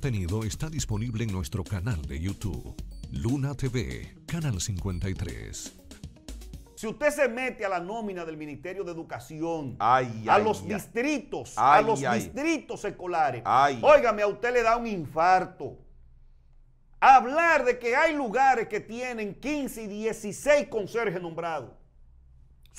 contenido está disponible en nuestro canal de YouTube, Luna TV, Canal 53. Si usted se mete a la nómina del Ministerio de Educación, a los distritos, a los distritos escolares, óigame, a usted le da un infarto. Hablar de que hay lugares que tienen 15 y 16 conserjes nombrados.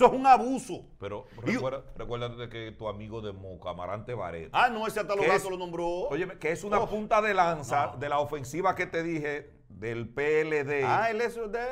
Eso es un abuso. Pero recuerda, recuérdate que tu amigo de Moca, Amarante Vareta. Ah, no, ese hasta los lo nombró. Oye, que es una punta de lanza de la ofensiva que te dije del PLD ah, el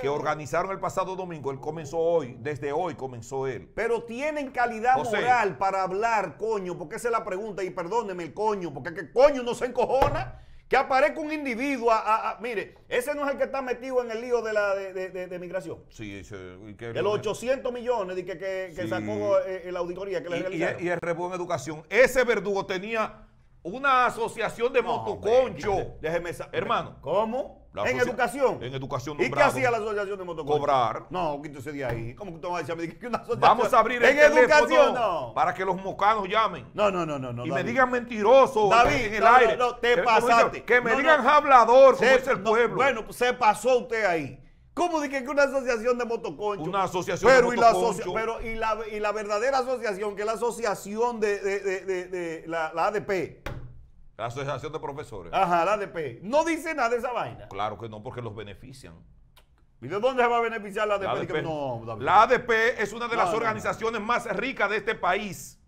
que organizaron el pasado domingo, él comenzó hoy, desde hoy comenzó él. Pero tienen calidad moral para hablar, coño, porque esa es la pregunta, y perdóneme el coño, porque que coño no se encojona. Que aparezca un individuo. A, mire, ese no es el que está metido en el lío de la de, de, migración. Sí, ese... Que, 800 millones que, sacó eh, eh, la auditoría que le Y, el rebo en educación. Ese verdugo tenía una asociación de motoconchos. motoconcho. Déjeme Hermano. ¿Cómo? ¿En educación? En educación ¿Y qué hacía la asociación de motoconchos? Cobrar. No, quítese de ahí. ¿Cómo que usted va a decir que una asociación? Vamos a abrir el ¿En teléfono educación? para que los mocanos llamen. No, no, no, no. no y me digan mentiroso David, en el aire. te pasaste. Que me digan hablador, como es el pueblo. bueno, pues, se pasó usted ahí. ¿Cómo dije que una asociación de motoconchos? Una asociación de motoconchos. Pero y la, verdadera asociación, que es la asociación de, la ADP la Asociación de Profesores. Ajá, la ADP. No dice nada de esa vaina. Claro que no, porque los benefician. ¿Y de dónde se va a beneficiar la ADP? La ADP, es una de las organizaciones más ricas de este país.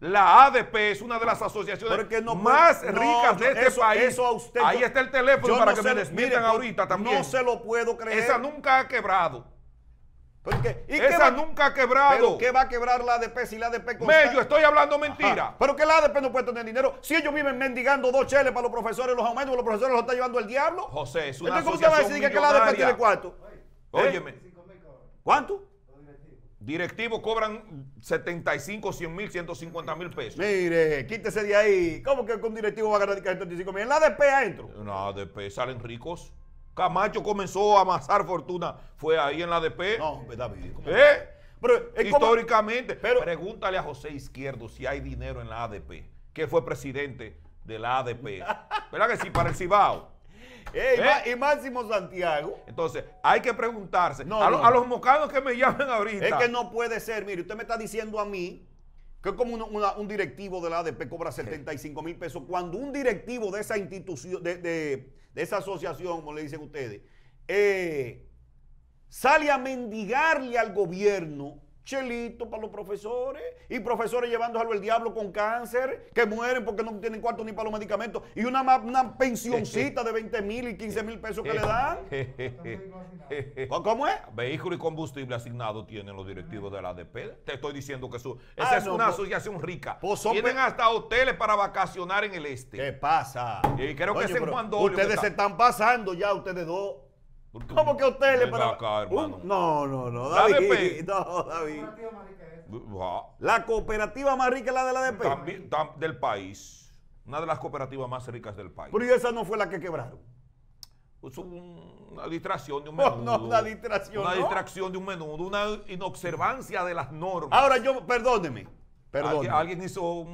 La ADP es una de las asociaciones más ricas de este país. Ahí está el teléfono para que me desmientan ahorita también. No se lo puedo creer. Esa nunca ha quebrado. Pues, ¿y Esa nunca ha quebrado. ¿Pero qué va a quebrar la ADP si la ADP Me yo estoy hablando mentira. Pero que la ADP no puede tener dinero. Si ellos viven mendigando dos cheles para los profesores, los aumentos, los profesores los está llevando el diablo. José, es una Entonces, ¿cómo usted va a decir que la ADP tiene cuánto? Oye, ¿Eh? Óyeme. ¿Cuánto? Directivos cobran 75, 100 mil, 150 mil pesos. Mire, quítese de ahí. ¿Cómo que con directivo va a ganar 75 mil? En la ADP adentro. En la ADP salen ricos. Camacho comenzó a amasar fortuna fue ahí en la ADP? No, David. ¿Eh? ¿eh Históricamente, pregúntale a José Izquierdo si hay dinero en la ADP, que fue presidente de la ADP. ¿Verdad que sí? Para el Cibao. ¿Eh? Y Máximo Santiago. Entonces, hay que preguntarse. a, los mocados que me llamen ahorita. Es que no puede ser. Mire, usted me está diciendo a mí que como un directivo de la ADP cobra 75 mil pesos, cuando un directivo de esa institución, de de esa asociación, como le dicen ustedes, eh, sale a mendigarle al gobierno chelito para los profesores y profesores llevándoselo al diablo con cáncer, que mueren porque no tienen cuarto ni para los medicamentos y una, una pensioncita de 20 mil y 15 mil pesos que le dan. ¿Cómo es? Vehículo y combustible asignado tienen los directivos de la ADP. Te estoy diciendo que eso esa ah, es una pues, asociación rica. Pues hasta hoteles para vacacionar en el este. ¿Qué pasa? Y creo que es Ustedes se están pasando ya, ustedes dos. ¿Cómo que usted le No, no, no, David. No, David. Ah. La cooperativa más rica es la de la DP, También, del país. Una de las cooperativas más ricas del país. Pero y esa no fue la que quebraron. Es pues una distracción de un menudo. No, una distracción. Una distracción de un menudo, una inobservancia de las normas. Ahora yo, perdóneme. perdóneme. Alguien, hizo un,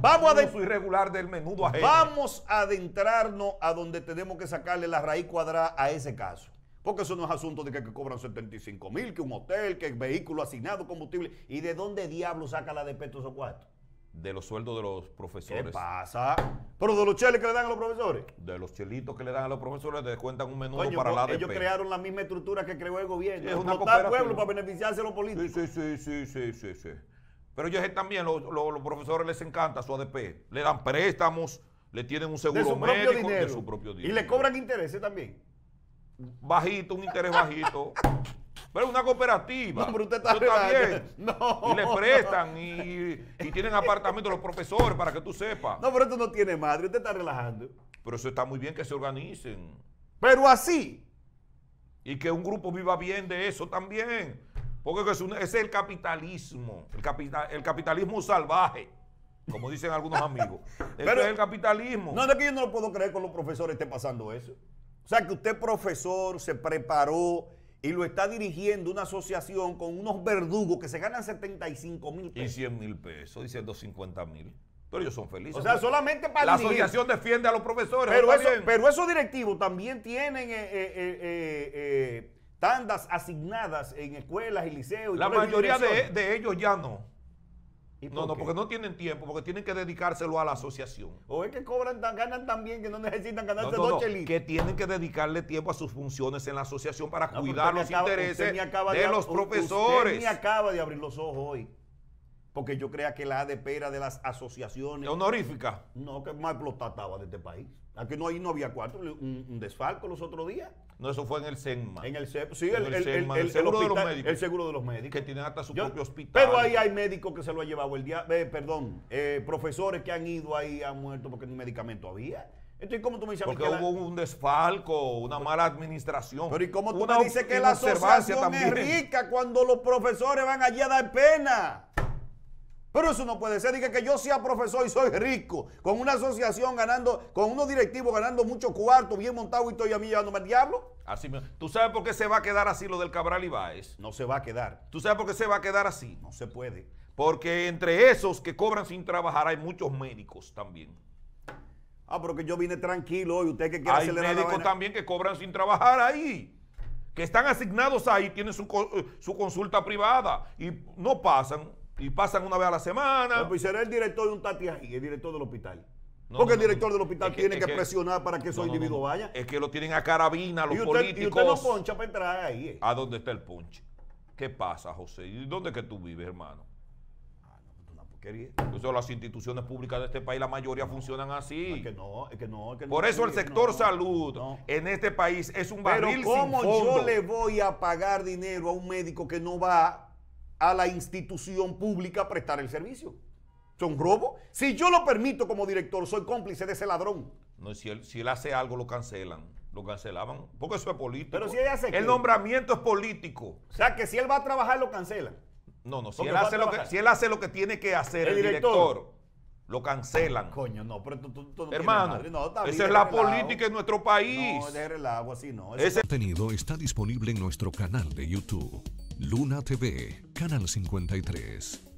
Vamos a irregular del menudo ajeno. Vamos a adentrarnos a donde tenemos que sacarle la raíz cuadrada a ese caso. Porque eso no es asunto de que, cobran 75 mil, que un hotel, que vehículo asignado, combustible. ¿Y de dónde diablo saca la de todos esos cuartos? De los sueldos de los profesores. ¿Qué pasa? ¿Pero de los cheles que le dan a los profesores? De los chelitos que le dan a los profesores, te descuentan un menú para pues, la Coño, Ellos crearon la misma estructura que creó el gobierno. es una pueblo para beneficiarse los políticos. Sí, sí, sí, sí, sí, sí. Pero ellos también, los, los, profesores les encanta su ADP. Le dan préstamos, le tienen un seguro médico, de su propio dinero. Y le cobran intereses también bajito, un interés bajito. Pero es una cooperativa. No, pero usted está bien. y le prestan y, tienen apartamentos los profesores para que tú sepas. No, pero esto no tiene madre. Usted está relajando. Pero eso está muy bien que se organicen. Pero así. Y que un grupo viva bien de eso también. Porque es, es el capitalismo. El, capital, el capitalismo salvaje como dicen algunos amigos. Pero, es el capitalismo. No, no es que yo no lo puedo creer con los profesores esté pasando eso. O sea que usted profesor, se preparó y lo está dirigiendo una asociación con unos verdugos que se ganan 75 mil pesos. Y 100 mil pesos, y 150 mil. Pero ellos son felices. O sea, solamente para... La asociación defiende a los profesores. Pero, esos directivos también tienen... Eh, eh, eh, tandas asignadas en escuelas y liceos. la mayoría de ellos ya no no, no, porque no tienen tiempo, porque tienen que dedicárselo a la asociación. O es que cobran ganan tan bien que no necesitan ganarse no, dos Que tienen que dedicarle tiempo a sus funciones en la asociación para cuidar los intereses de, los profesores. Usted me acaba de abrir los ojos hoy porque yo creía que la ADP era de las asociaciones. ¿Honorífica? No, que más trataba de este país. Aquí no, ahí no había cuatro, un, desfalco los otros días. No, eso fue en el SEMMA. En el sí, el, el, el, seguro de los médicos. El seguro de los médicos. Que tienen hasta su propio hospital. Pero ahí hay médicos que se lo han llevado el día, eh, perdón, eh, profesores que han ido ahí, han muerto porque ni medicamento había. Entonces, ¿cómo tú me dices Porque que hubo un desfalco, una mala administración. Pero ¿y cómo tú me dices que la asociación es rica cuando los profesores van allí a dar pena? Pero eso no puede ser. Dije que yo sea profesor y soy rico, con una asociación ganando, con unos directivos ganando mucho cuarto, bien montado y estoy a mí llevándome al diablo. Así ¿Tú sabes por qué se va a quedar así lo del Cabral Ibáez? No se va a quedar. ¿Tú sabes por qué se va a quedar así? No se puede. Porque entre esos que cobran sin trabajar hay muchos médicos también. Ah, pero que yo vine tranquilo y usted que quiere Hay médicos también que cobran sin trabajar ahí. Que están asignados ahí, tienen su eh, consulta privada y no pasan y pasan una vez a la semana. y pues será el director de un tatiají, el director del hospital. Porque el director del hospital tiene que, presionar para que esos individuos vayan. Es que lo tienen a carabina los ¿Y políticos. Y usted no poncha para entrar ahí. Eh. ¿A dónde está el ponche? ¿Qué pasa, José? ¿Y dónde es que tú vives, hermano? Ah, no, pues, una porquería. las instituciones públicas de este país, la mayoría funcionan así. Ah, es que no, es que no. Por eso el sector salud en este país es un barril sin Pero ¿cómo yo le voy a pagar dinero a un médico que no va a la institución pública prestar el servicio. ¿Son robo? Si yo lo permito como director, soy cómplice de ese ladrón. No, si él, si él hace algo, lo cancelan. Lo cancelaban, porque eso es político. Pero si él hace El nombramiento es político. O sea, que si él va a trabajar, lo cancelan. No, no, si él, hace lo que, si él, hace lo que, tiene que hacer el, director, lo cancelan. Ah, coño, no, pero tú, Hermano, esa es la política en nuestro país. No, déjale el agua, así no. Ese contenido está disponible en nuestro canal de YouTube. Luna TV, Canal 53.